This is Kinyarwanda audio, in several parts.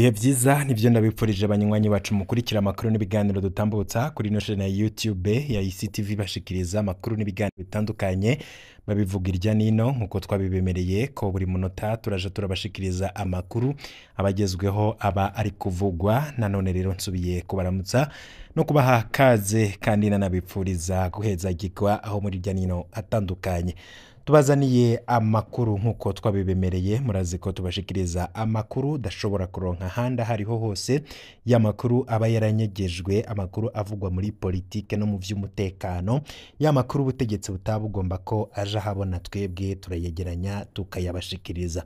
ibihe byiza nibyo ndabifurije abanywanyi bacu mukurikira amakuru n'ibiganiro dutambutsa kuri ino shana ya YouTube ya ICTV bashikiriza amakuru n'ibiganiro bitandukanye babivuga irya nino nk'uko twabibemereye ko buri munota turaje turabashikiriza amakuru abagezweho aba ari kuvugwa nanone rero nsubiye kubaramutsa no kubaha kaze kandi nanabipfuriza guhezagirwa aho muri irya nino atandukanye tubazaniye amakuru nk'uko twabibemereye murazi ko tubashikiriza amakuru udashobora kuronka ahandi aho ariho hose y'amakuru aba yaranyegejwe amakuru avugwa muri politiki no mu by'umutekano y'amakuru ubutegetsi butaba bugomba ko aje ahabona twebwe turayegeranya tukayabashikiriza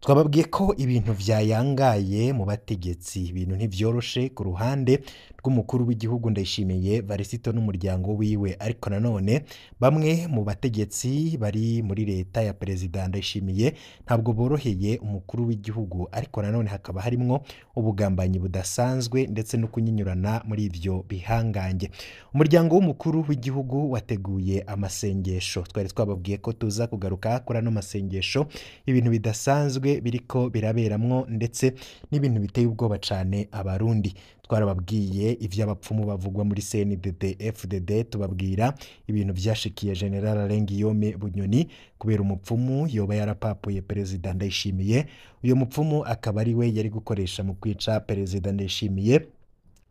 twababwiye ko ibintu byayangaye mu bategetsi ibintu ntibyoroshe ku ruhande rw'umukuru w'igihugu ndayishimiye varisito n'umuryango wiwe ariko nanone bamwe mu bategetsi bari muri leta ya perezida ndayishimiye ntabwo boroheye umukuru w'igihugu ariko nanone hakaba harimo ubugambanyi budasanzwe ndetse no kunyinyurana muri ibyo bihangange umuryango w'umukuru w'igihugu wateguye amasengesho twari twababwiye ko tuza kugaruka kuri ano masengesho ibintu bidasanzwe bidasanzwe biriko biraberamwo ndetse n'ibintu biteye ubwoba cyane abarundi twarababwiye iby’abapfumu bavugwa muri CNDD FDD tubabwira ibintu vyashikiye General Rengiyome Bunyoni kubera umupfumu yoba yarapapuye perezida Ndayishimiye uyu mupfumu akaba ari we yari gukoresha mu kwica perezida Ndayishimiye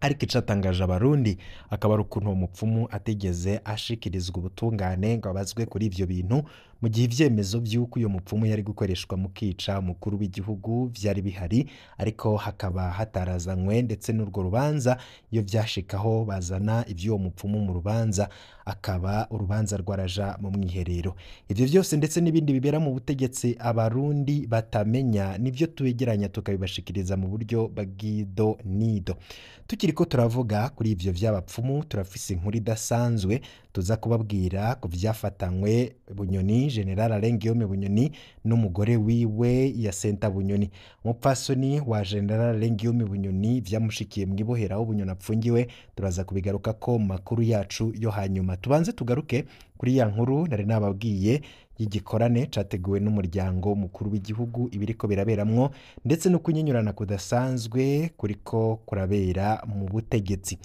ariko icatangaje abarundi akaba ari ukuntu uwo mupfumu ategeze ashikirizwa ubutungane ngo abazwe kuri ibyo bintu mu gihe ibyemezo by'uko uyu mupfumu yari gukoreshwa mu kwica umukuru w'igihugu byari bihari ariko hakaba hatarazanywe ndetse n'urwo rubanza iyo byashikaho bazana iby'uwo mupfumu mu rubanza akaba urubanza rwaraja mu mwiherero ibyo byose ndetse n'ibindi bibera mu butegetsi abarundi batamenya nibyo twegeranya tukabibashikiriza mu buryo bw'ido nido tukiri ko turavuga kuri ibyo by'abapfumu turafise inkuru idasanzwe tuza kubabwira ku byafatanywe bunyoni general arenga iyo bunyoni n'umugore wiwe yasenta bunyoni umupfasoni wa general arenga iyo bunyoni byamushikiye mu ibohera aho bunyoni apfungiwe turaza kubigaruka ko makuru yacu yo hanyuma tubanze tugaruke kuri ya nkuru nari nababwiye y'igikorane cyateguwe n'umuryango mukuru w'igihugu ibiriko biraberamwo ndetse no kunyinyurana kudasanzwe kuri ko kurabera mu butegetsi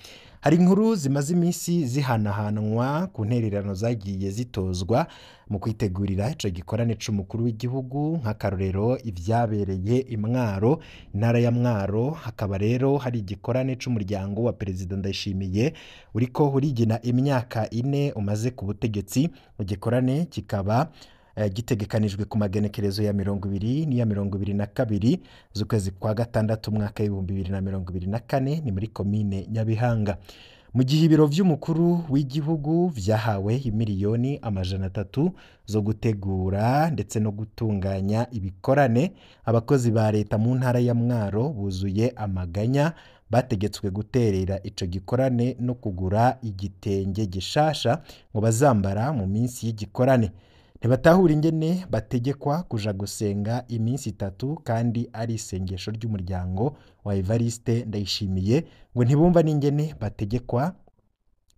hari inkuru zimaze iminsi zihanahanwa ku ntererano zagiye zitozwa mu kwitegurira icyo gikorane cy'umukuru w'igihugu nk'akarorero ibyabereye imwaro mwaro intara ya mwaro hakaba rero hari igikorane cy'umuryango wa perezida ndayishimiye ko urigena imyaka ine umaze ku butegetsi mu gikorane kikaba Eh, gitegekanijwe ku magenekerezo ya mirongo ibiri n'iya mirongo ibiri na kabiri z'ukwezi kwa gatandatu umwaka w'ibihumbi bibiri na mirongo ibiri na kane ni muri komine nyabihanga mu gihe ibiro by'umukuru w'igihugu byahawe miliyoni amajana atatu zo gutegura ndetse no gutunganya ibikorane abakozi ba leta mu ntara ya mwaro buzuye amaganya bategetswe guterera icyo gikorane no kugura igitenge gishasha ngo bazambara mu minsi y'igikorane ntibatahura ingene bategekwa kuja gusenga iminsi itatu kandi ari isengesho ry'umuryango wa Evariste Ndayishimiye ngo ntibumva n'ingene bategekwa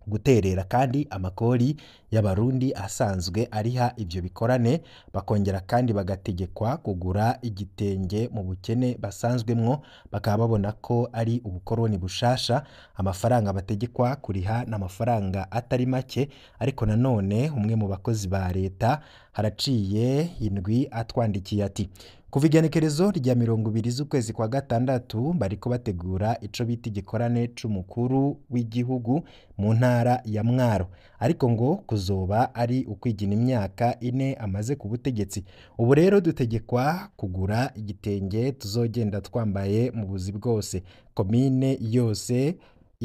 guterera kandi amakori y'Abarundi asanzwe ariha ibyo bikorane, bakongera kandi bagategekwa kugura igitenge mu bukene basanzwemwo, bakaba babona ko ari ubukoroni bushasha, amafaranga bategekwa kuriha namafaranga atari make ariko nanone umwe mu bakozi ba Leta haraciye indwi atwandikiye ati Kuva igenekerezo rya mirongo ibiri z'ukwezi kwa gatandatu bariko bategura ico bita igikorane cy’umukuru w'igihugu mu ntara ya Mwaro ariko ngo kuzoba ari ukwigina imyaka ine amaze ku butegetsi. Ubu rero dutegekwa kugura igitenge tuzogenda twambaye mu buzi bwose. Komine yose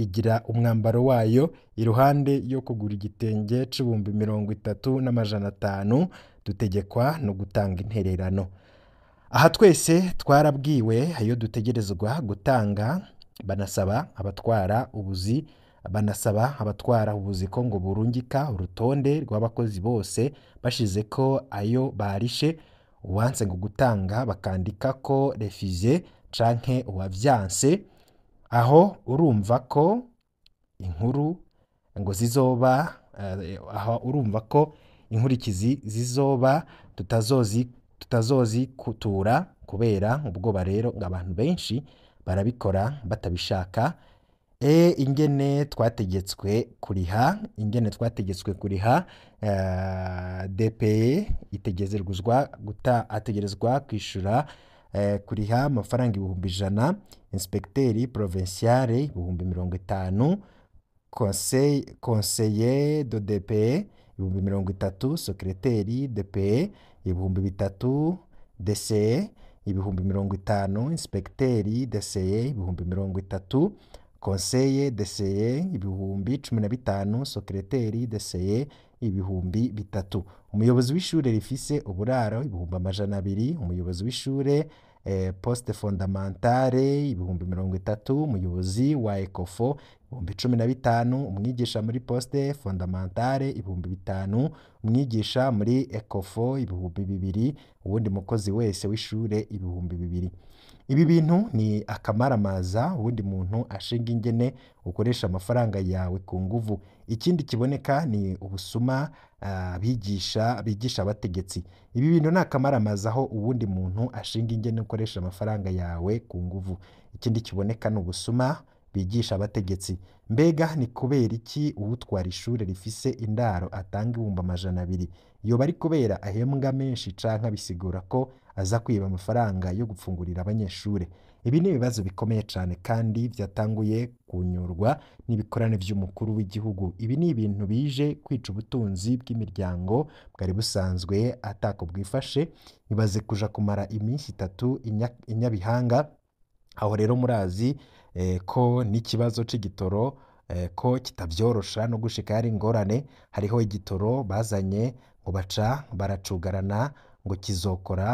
igira umwambaro wayo iruhande yo kugura igitenge c'ibihumbi mirongo itatu n'amajana atanu dutegekwa no gutanga intererano. aha twese twarabwiwe iyo dutegerezwa gutanga banasaba abatwara ubuzi banasaba abatwara ubuzi ko ngo burungika urutonde rw'abakozi bose bashize ko ayo barishe uwanse ngo gutanga bakandika ko refize canke uwabyanse aho urumva ko inkuru ngo zizoba eh, aho urumva ko inkurikizi zizoba tutazozi kutura kubera ubwoba rero ngo abantu benshi barabikora batabishaka e ingene twategetswe kuriha ingene twategetswe kuriha uh, eh, dpe itegezerwa guta ategerezwa kwishyura eh, kuriha amafaranga ibihumbi ijana inspekteri provinciale ibihumbi mirongo itanu conseiller de dpe ibihumbi mirongo itatu secreteri dpe ibihumbi bitatu deseye ibihumbi mirongo itanu insipegiteri deseye ibihumbi mirongo itatu konseye deseye ibihumbi cumi na bitanu sokereteri deseye ibihumbi bitatu umuyobozi w'ishuri rifise uburaro ibihumbi amajana abiri umuyobozi w'ishuri Eh, Poste Fondamentale ibihumbi mirongo itatu, umuyobozi wa Ekofo ibihumbi cumi na bitanu, umwigisha muri Poste Fondamentale ibihumbi bitanu, umwigisha muri ECOFO ibihumbi bibiri, uwundi mukozi wese w'ishure ibihumbi bibiri. Ibi bintu ni akamaramaza ubundi muntu ashinga ingene ukoresha amafaranga yawe ku nguvu. ikindi kiboneka ni ubusuma ah, bigisha bigisha abategetsi ibi bintu ni akamaramazaho ubundi muntu ashinga ingene ukoresha amafaranga yawe ku nguvu ikindi kiboneka ni ubusuma bigisha abategetsi mbega ni kubera iki uwutwara ishuri rifise indaro atanga ibihumbi amajana abiri yoba ari kubera ahembwa menshi canke abisigura ko aza kwiba amafaranga yo gupfungurira abanyeshuri ibi ni ibibazo bikomeye cyane kandi byatanguye kunyurwa n'ibikorane by'umukuru w'igihugu ibi ni ibintu bije kwica ubutunzi bw'imiryango bwari busanzwe atako bwifashe ibaze kuja kumara iminsi itatu inyabihanga nyabihanga aho rero murazi eh, ko n'ikibazo cy'igitoro eh, ko kitabyorosha no gushika hari ingorane hariho igitoro bazanye ngo baca baracugarana ngo kizokora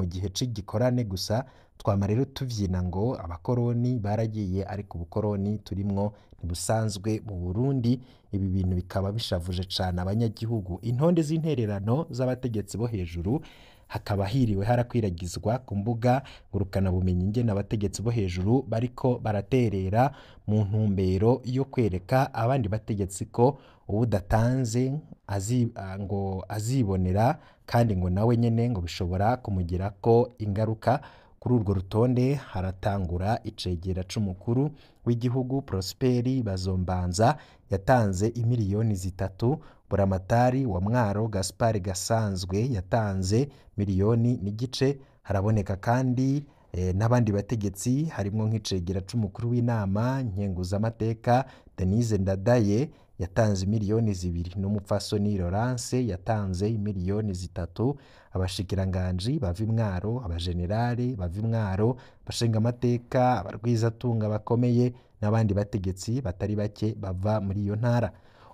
mu gihe cy'igikorane gusa twama rero tubyina ngo abakoroni baragiye ariko ubukoroni turimwo ntibusanzwe mu Burundi ibi bintu bikaba bishavuje cyane abanyagihugu intonde z'intererano z'abategetsi bo hejuru hakaba hiriwe harakwiragizwa ku mbuga ngurukanabumenyi ngena abategetsi bo hejuru bariko baraterera mu ntumbero yo kwereka abandi bategetsi ko uwudatanze ngo azibonera kandi ngo nawe nyine ngo bishobora ko ingaruka Kuri urwo rutonde haratangura icegera c'umukuru w'igihugu Prosperi Bazombanza yatanze imiliyoni zitatu, Buramatari wa Mwaro Gaspard Gasanzwe yatanze miliyoni n'igice, haraboneka kandi eh, n'abandi bategetsi harimo nk'icegera c'umukuru w'inama nkenguzamateka Denise Ndadaye yatanze miliyoni zibiri n'umupfasoni Laurence yatanze miliyoni zitatu abashikiranganji bava imwaro abajenerali bava imwaro abashinga amateka abarwizatunga bakomeye n'abandi bategetsi batari bake bava muri iyo ntara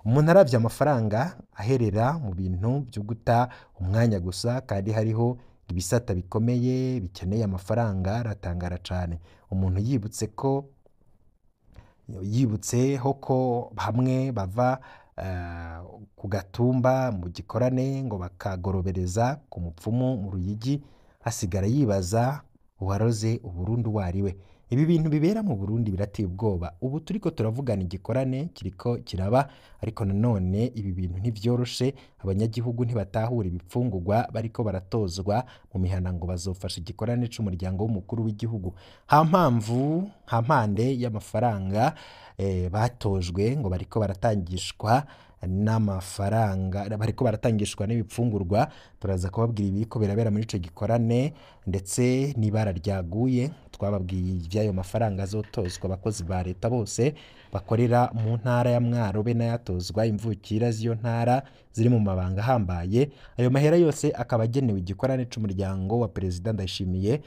umuntu arabye amafaranga aherera mu bintu byo guta umwanya gusa kandi hariho ibisata bikomeye bikeneye amafaranga aratangara cyane umuntu yibutse ko yibutseho ko bamwe bava eh, ku gatumba mu gikorane ngo bakagorobereza ku mupfumu mu Ruyigi, asigara yibaza uwaroze uburundu Burundi uwo ari we. Ibi bintu bibera mu Burundi birateye ubwoba ubu turiko turavugana igikorane kiriko kiraba ariko nanone ibi bintu ntibyoroshe abanyagihugu ntibatahura ibipfungurwa bariko baratozwa mu mihana ngo bazofasha igikorane cy’umuryango w'umukuru w'igihugu ha mpamvu ha mpande y'amafaranga eh, batojwe ngo bariko baratangishwa n'amafaranga bariko baratangishwa n'ibipfungurwa turaza kubabwira ibiriko birabera muri icyo gikorane ndetse n'ibara ryaguye twababwiye iby'ayo mafaranga azotozwa abakozi ba leta bose bakorera mu ntara ya mwaro be n'ayatozwa imvukira z'iyo ntara ziri mu mabanga ahambaye ayo mahera yose akaba agenewe igikorane cy'umuryango wa perezida ndayishimiye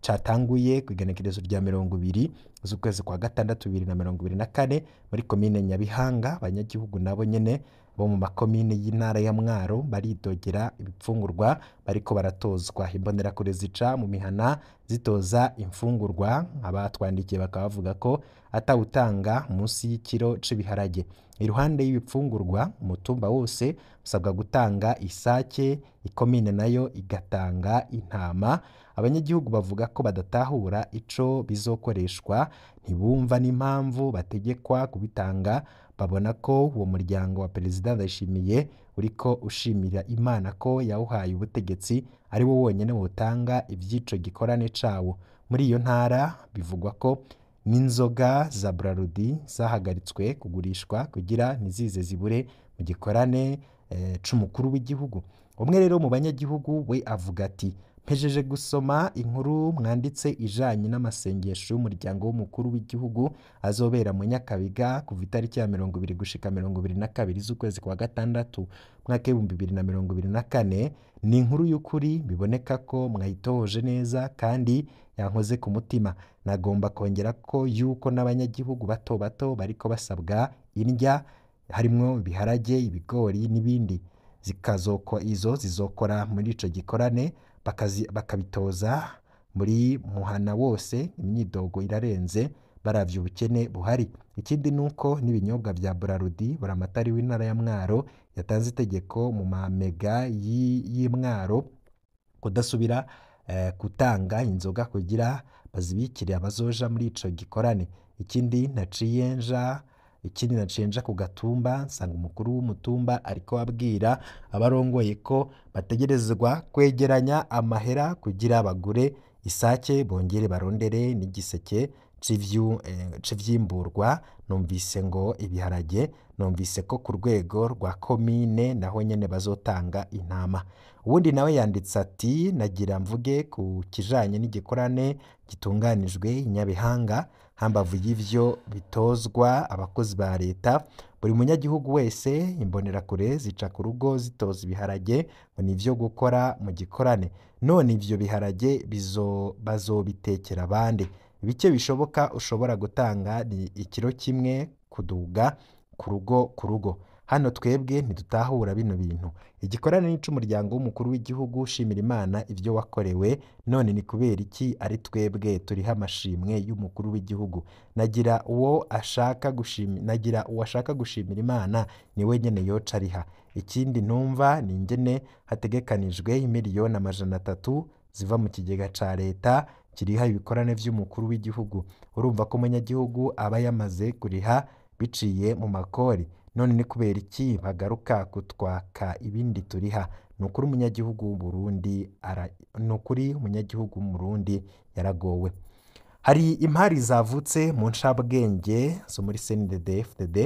cyatanguye ku igenekerezo rya mirongo ibiri z'ukwezi kwa gatandatu bibiri na mirongo ibiri na kane muri komine nyabihanga abanyagihugu nabo nyine bo mu makomine y'intara ya Mwaro baridogera ibipfungurwa bariko baratozwa imbonerakure zica mu mihana zitoza imfungurwa abatwandikiye bakaba bavuga ko atawutanga munsi y'ikiro c'ibiharage iruhande y'ibifungurwa umutumba wose usabwa gutanga isake ikomine nayo igatanga intama abanyagihugu bavuga ko badatahura ico bizokoreshwa ntibumva n'impamvu bategekwa kubitanga babona ko uwo muryango wa Perezida Ndayishimiye ko ushimira Imana ko yawuhaye ubutegetsi ari wo wonyine wotanga ivy'ico gikorane cawo muri iyo ntara bivugwa ko n'inzoga za Braludi zahagaritswe kugurishwa kugira ntizize zibure mu gikorane eh, c'umukuru w'igihugu umwe rero mu banyagihugu we avuga ati mpejeje gusoma inkuru mwanditse ijanye n'amasengesho y'umuryango w'umukuru w'igihugu azobera mu Nyakabiga kuva itariki ya mirongo ibiri gushika mirongo ibiri na kabiri z'ukwezi kwa gatandatu mwaka w'ibihumbi bibiri na mirongo ibiri na kane ni inkuru y'ukuri biboneka ko mwayitohoje neza kandi yankoze ku mutima nagomba kongera ko yuko n'abanyagihugu bato bato bariko basabwa indya harimo ibiharage ibigori n'ibindi zikazoko izo zizokora muri icyo gikorane bakabitoza muri muhana wose imyidogo irarenze baravye ubukene buhari ikindi nuko n'ibinyobwa vya Buraludi buramatari w'intara ya Mwaro yatanze itegeko mu mamega y’imwaro kudasubira eh, gutanga inzoga kugira bazibikire abazoja muri ico gikorane ikindi naciye nja Ikindi nacenja ku gatumba nsanga umukuru w'umutumba ari kubabwira abarongoye ko bategerezwa kwegeranya amahera kugira bagure isake bongere barondere n'igiseke eh, c'ivyiimburwa, numvise ngo ibiharage, numvise ko ku rwego rwa komine naho nyine bazotanga intama. Uwundi nawe yanditse ati nagira mvuge ku kijanye n'igikorane gitunganijwe i Nyabihanga hambavu y'ibyo bitozwa abakozi ba leta buri munyagihugu wese imbonerakure zica ku rugo zitoza ibiharage ngo ni ibyo gukora mu gikorane none ibyo biharage bazobitekera abandi ibice bishoboka ushobora gutanga ni ikiro kimwe kuduga ku rugo ku rugo Hano twebwe ntidutahura bino bintu. Igikorane n'ica w'umukuru w'igihugu ushimira Imana ibyo wakorewe, none ni kubera iki ari twebwe turiho amashimwe y'umukuru w'igihugu. Nagira uwo ashaka gushima, nagira uwo ashaka gushimira Imana ni we nyene yoca ariha. Ikindi ntumva ni ingene hategekanijwe miliyoni amajana atatu ziva mu kigega ca leta kiriha ibikorane by’umukuru w'igihugu. Urumva ko umunyagihugu aba yamaze kuriha biciye mu makori. none ni kubera iki bagaruka kutwaka ibindi turiha ni ukuri umunyagihugu w'uburundi ni ukuri umunyagihugu w'umurundi yaragowe hari impari zavutse mu ncabwenge zo muri cndfdd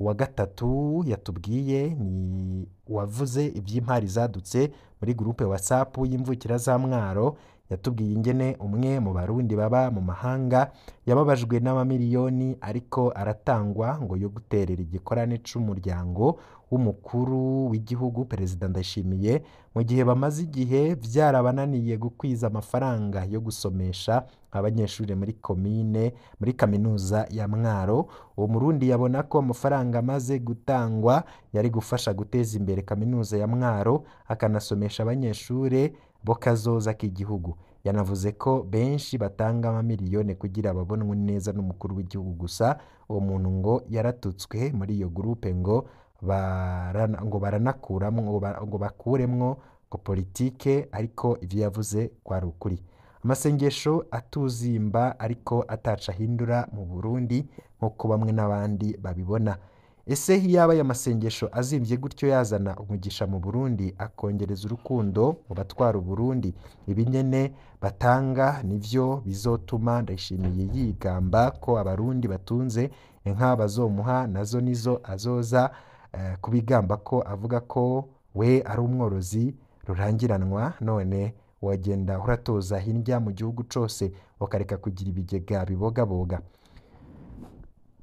uwa gatatu yatubwiye ni uwavuze iby'impari zadutse muri gurupe watsapu y'imvukira za mwaro yatubwiye ingene umwe mu barundi baba mu mahanga yababajwe n'amamiliyoni ariko aratangwa ngo yo guterera igikorane cy'umuryango w'umukuru w'igihugu Perezida Ndayishimiye mu gihe bamaze igihe byarabananiye gukwiza amafaranga yo gusomesha abanyeshuri muri komine muri kaminuza ya Mwaro uwo murundi yabona ko amafaranga amaze gutangwa yari gufasha guteza imbere kaminuza ya Mwaro akanasomesha abanyeshuri bo kazoza k'igihugu yanavuze ko benshi batanga amamiliyoni kugira babonwe neza n'umukuru w'igihugu gusa uwo muntu ngo yaratutswe muri iyo gurupe ngo ngo baranakuramo ngo bakuremwo ngo politike ariko ibyo yavuze kwari ukuri amasengesho atuzimba ariko atacahindura mu burundi nk'uko bamwe n'abandi babibona Ese iyaba aya masengesho azimbye gutyo yazana umugisha mu Burundi akongereza urukundo mu batwara Uburundi ibinyene batanga nibyo bizotuma Ndayishimiye yigamba ko abarundi batunze inka bazomuha nazo nizo azoza eh, kubigamba ko avuga ko we ari umworozi rurangiranwa none wagenda uratoza hirya mu gihugu cyose ukareka kugira ibigega bibogaboga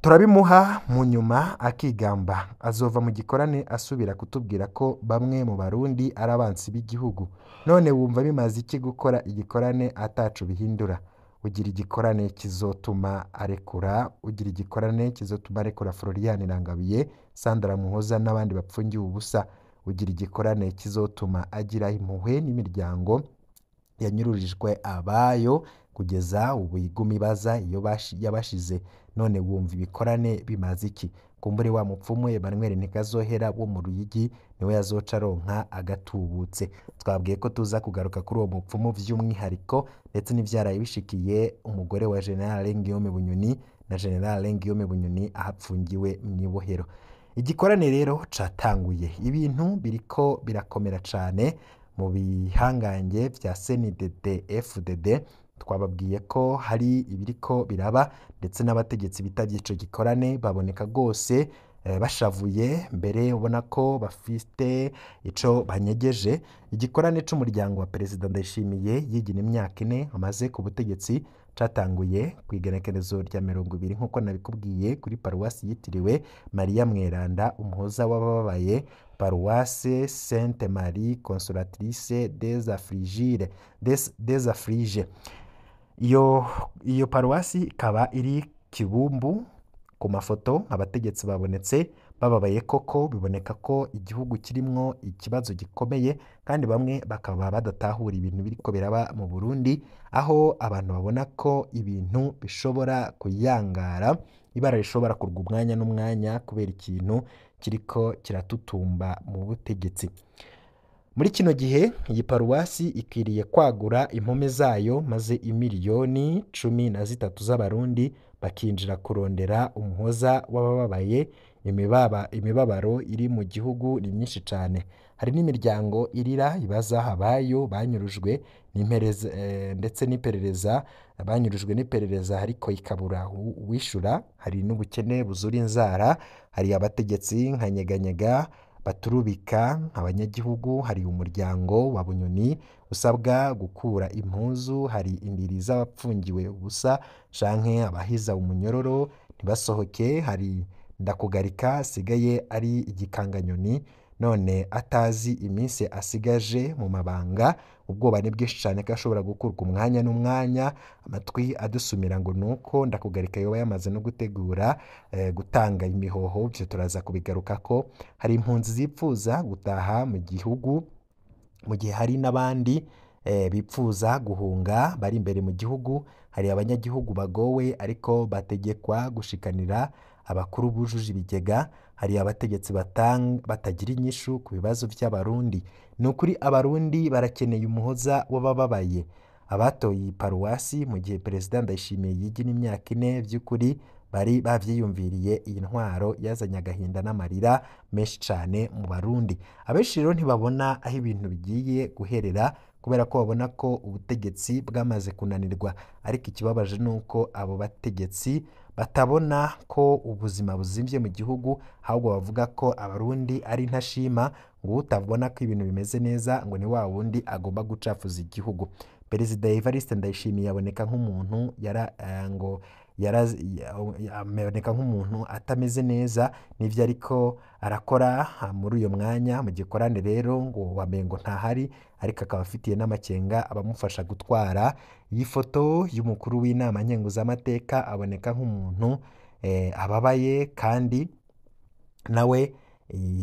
turabimuha mu nyuma akigamba azova mu gikorane asubira kutubwira ko bamwe mu barundi ari abansi b'igihugu none wumva bimaze iki gukora igikorane atacu bihindura ugira igikorane kizotuma arekura ugira igikorane kizotuma arekura florian irangabiye sandra muhoza n'abandi bapfungiwe ubusa ugira igikorane kizotuma agira impuhwe n'imiryango yanyururijwe abayo kugeza ubu iguma ibaza iyo yabashize none wumva ibikorane bimaze iki kumbure wa mupfumu Emmanuel Ntikazohera wo mu Ruyigi niwe yazoca aronka agatubutse twabwiye ko tuza kugaruka kuri uwo mupfumu by'umwihariko ndetse n'ibyaraye bishikiye umugore wa General Guillaume Bunyoni na General Guillaume Bunyoni ahapfungiwe mu ibohero igikorane rero catanguye ibintu biri ko birakomera cyane mu bihangange vya CNDD FDD twababwiye ko hari ibiriko biraba ndetse n'abategetsi bitabye icyo gikorane baboneka rwose eh, bashavuye mbere ubona ko bafite icyo banyegeje igikorane cy'umuryango wa perezida ndayishimiye yigina imyaka ine amaze ku butegetsi cyatanguye ku igenekerezo rya mirongo ibiri nk'uko nabikubwiye kuri paruwasi yitiriwe mariya mweranda umuhoza w'abababaye paruwase sente marie consolatrice des afurije iyo iyo paruwasi ikaba iri Kibumbu ku mafoto abategetsi babonetse bababaye koko biboneka ko igihugu kirimo ikibazo gikomeye kandi bamwe bakaba badatahura ibintu biriko biraba mu Burundi aho abantu babona ko ibintu bishobora kuyangara ibara rishobora kurwa umwanya n'umwanya kubera ikintu kiriko kiratutumba mu butegetsi. Muri kino gihe iyi paruwasi ikwiriye kwagura impome zayo maze imiliyoni cumi na zitatu z'abarundi bakinjira kurondera umuhoza w'abababaye imibabaro iri mu gihugu ni myinshi cyane hari n'imiryango irira ibaza abayo banyurujwe eh, ndetse n'iperereza banyurujwe n'iperereza ariko ikabura uwishyura hari n'ubukene buzura inzara hari abategetsi nkanyeganyega baturubika abanyagihugu, hari umuryango wa Bunyoni usabwa gukura impuzu, hari indiri z'abapfungiwe ubusa canke abahiza umunyororo ntibasohoke, hari Ndakugarika hasigaye ari igikanganyoni. none atazi iminsi asigaje mu mabanga ubwoba ni bwinshi cyane ko ashobora gukurwa umwanya n'umwanya amatwi adusumira ngo ni uko ndakugarika yoba yamaze no gutegura eh, gutanga imihoho byo turaza kubigaruka ko hari impunzi zipfuza gutaha mu gihugu mu gihe hari n'abandi eh, bipfuza guhunga bari imbere mu gihugu hari abanyagihugu bagowe ariko bategekwa gushikanira abakuru bujuje ibigega hari abategetsi batagira inyishu ku bibazo by'abarundi ni ukuri abarundi barakeneye umuhoza w'abababaye abatoye iyi paruwasi mu gihe perezida ndayishimiye yigi n’imyaka ine by'ukuri bari babyiyumviriye iyi ntwaro yazanye agahinda n'amarira menshi cyane mu barundi abenshi rero ntibabona aho ibintu bigiye guherera kubera ko babona ko ubutegetsi bwamaze kunanirwa ariko ikibabaje ni uko abo bategetsi batabona ko ubuzima buzimbye mu gihugu ahubwo bavuga ko abarundi ari ntashima ngo utabona ko ibintu bimeze neza ngo ni wa wundi agomba gucafuza igihugu perezida evariste ndayishimiye aboneka nk'umuntu eh, ngo aboneka nk'umuntu atameze neza n'ibyo ariko arakora muri uyu mwanya mu gikorane rero ngo wamengo ntahari ariko akaba afitiye n'amakenga abamufasha gutwara iyi foto y'umukuru w'inama nkenguzamateka aboneka nk'umuntu eh, ababaye kandi nawe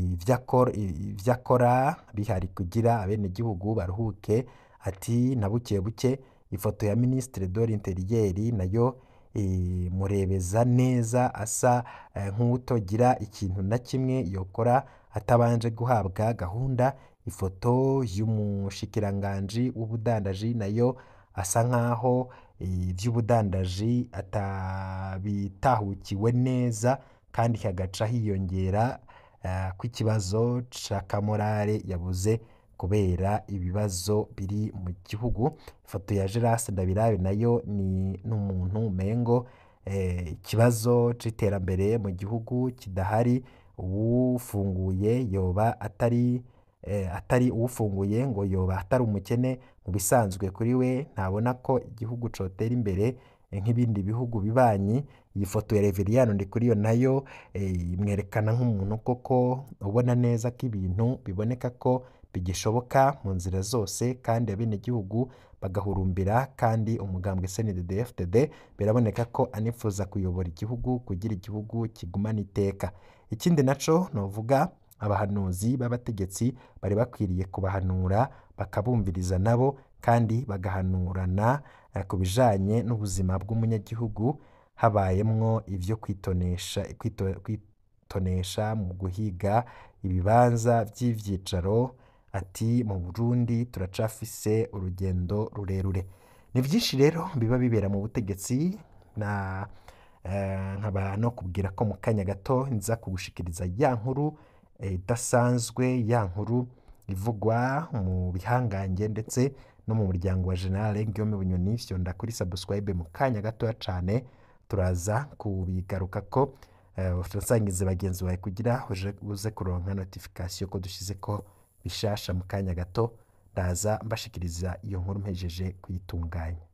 ibyo akora bihari kugira abenegihugu baruhuke Ati “Na buke buke ifoto ya Minisitiri de l'Interieur nayo imurebeza eh, neza asa eh, nk'utogira ikintu na kimwe yokora atabanje guhabwa gahunda, ifoto y'umushikiranganji w'ubudandaji nayo asa nkaho iby'ubudandaji eh, atabitahukiwe neza kandi hagaca hiyongera kw'ikibazo ca kamorale yabuze. kubera ibibazo biri mu gihugu, ifoto ya Grace Ndabirabe nayo ni umuntu umengo eh, ikibazo cy'iterambere mu gihugu kidahari, uwufunguye yoba atari, eh, atari uwufunguye ngo yoba atari umukene, mu bisanzwe kuri we ntabona ko igihugu cyotera imbere nk'ibindi bihugu bibanyi, iyi foto ya kuri Ndikuriyo nayo eh, imwerekana nk'umuntu koko ubona neza ko ibintu biboneka ko bigishoboka mu nzira zose kandi abenegihugu bagahurumbira kandi umugambwe SNDD-FDD biraboneka ko anifuza kuyobora igihugu kugira igihugu kigumana iteka ikindi naco novuga abahanuzi b'abategetsi bari bakwiriye kubahanura bakabumviriza nabo kandi bagahanurana eh, ku bijanye n'ubuzima bw'umunyagihugu habayemo ibyo kwitonesha kwitonesha mu guhiga ibibanza by’ibyicaro, Ati “Mu Burundi turacyafise urugendo rurerure ni byinshi rero biba bibera mu butegetsi na eh, nkaba no kubwira ko mu kanya gato nza kugushikiriza ya nkuru eh, idasanzwe ya nkuru ivugwa mu bihangange ndetse no mu muryango wa General Guillaume Bunyoni fyonda kuri subscribe mu kanya gatoya cyane turaza kubigaruka ko turasangiza eh, bagenzi bawe kugira uze kuronka notification ko dushize ko ishasha mu kanya gato ndaza mbashikiriza iyo nkuru mpejeje kuyitunganya